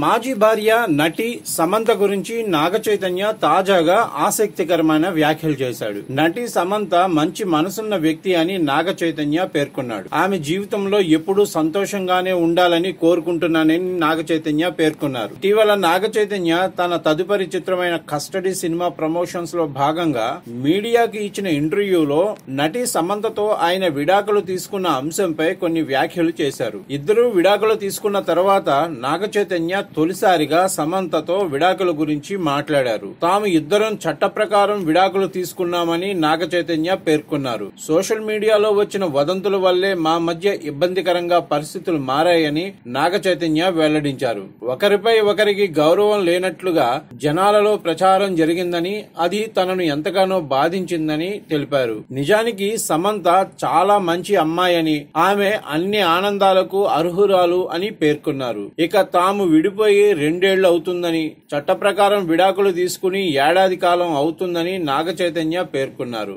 మాజీ భార్య నటి సమంత గురించి నాగ చైతన్య తాజాగా ఆసక్తికరమైన వ్యాఖ్యలు చేశాడు నటి సమంత మంచి మనసున్న వ్యక్తి అని నాగ చైతన్య పేర్కొన్నాడు ఆమె జీవితంలో ఎప్పుడూ సంతోషంగానే ఉండాలని కోరుకుంటున్నానని నాగ చైతన్య పేర్కొన్నారు ఇటీవల నాగ చైతన్య తన తదుపరి చిత్రమైన కస్టడీ సినిమా ప్రమోషన్స్ లో భాగంగా మీడియాకి ఇచ్చిన ఇంటర్వ్యూలో నటి సమంతతో ఆయన విడాకులు తీసుకున్న అంశంపై కొన్ని వ్యాఖ్యలు చేశారు ఇద్దరు విడాకులు తీసుకున్న తర్వాత నాగ చైతన్య తొలిసారిగా సమంతతో విడాకుల గురించి మాట్లాడారు తాము ఇద్దరం చట్ట ప్రకారం విడాకులు తీసుకున్నామని నాగ చైతన్య పేర్కొన్నారు సోషల్ మీడియాలో వచ్చిన వదంతుల వల్లే మా మధ్య ఇబ్బందికరంగా పరిస్థితులు మారాయని నాగ చైతన్య వెల్లడించారు ఒకరిపై ఒకరికి గౌరవం లేనట్లుగా జనాలలో ప్రచారం జరిగిందని అది తనను ఎంతగానో బాధించిందని తెలిపారు నిజానికి సమంత చాలా మంచి అమ్మాయని ఆమె అన్ని ఆనందాలకు అర్హురాలు అని పేర్కొన్నారు ఇక తాము విడి విడిపోయి రెండేళ్లు అవుతుందని చట్ట ప్రకారం విడాకులు తీసుకుని ఏడాది కాలం అవుతుందని నాగచైతన్య పేర్కొన్నారు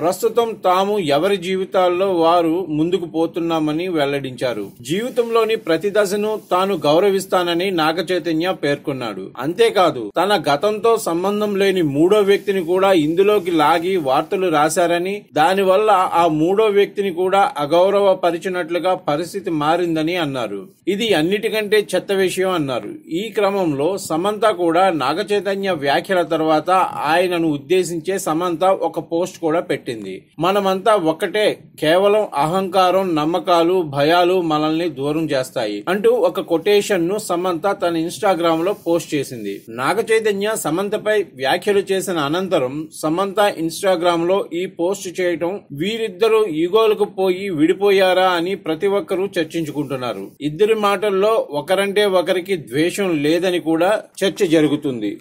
ప్రస్తుతం తాము ఎవరి జీవితాల్లో వారు ముందుకు పోతున్నామని వెల్లడించారు జీవితంలోని ప్రతి దశను తాను గౌరవిస్తానని నాగ చైతన్య పేర్కొన్నాడు అంతేకాదు తన గతంతో సంబంధం లేని మూడో వ్యక్తిని కూడా ఇందులోకి లాగి వార్తలు రాశారని దానివల్ల ఆ మూడో వ్యక్తిని కూడా అగౌరవపరిచినట్లుగా పరిస్థితి మారిందని అన్నారు ఇది అన్నిటికంటే చెత్త విషయం అన్నారు ఈ క్రమంలో సమంత కూడా నాగ చైతన్య వ్యాఖ్యల తర్వాత ఆయనను ఉద్దేశించే సమంత ఒక పోస్ట్ కూడా పెట్టారు పెట్టింది మనమంతా ఒక్కటే కేవలం అహంకారం నమ్మకాలు భయాలు మనల్ని దూరం చేస్తాయి అంటూ ఒక కొటేషన్ ను సమంత తన ఇన్స్టాగ్రామ్ లో పోస్ట్ చేసింది నాగ చైతన్య సమంతపై వ్యాఖ్యలు చేసిన అనంతరం సమంత ఇన్స్టాగ్రామ్ లో ఈ పోస్ట్ చేయటం వీరిద్దరూ ఈగోలకు పోయి విడిపోయారా అని ప్రతి ఒక్కరూ చర్చించుకుంటున్నారు ఇద్దరి మాటల్లో ఒకరంటే ఒకరికి ద్వేషం లేదని కూడా చర్చ జరుగుతుంది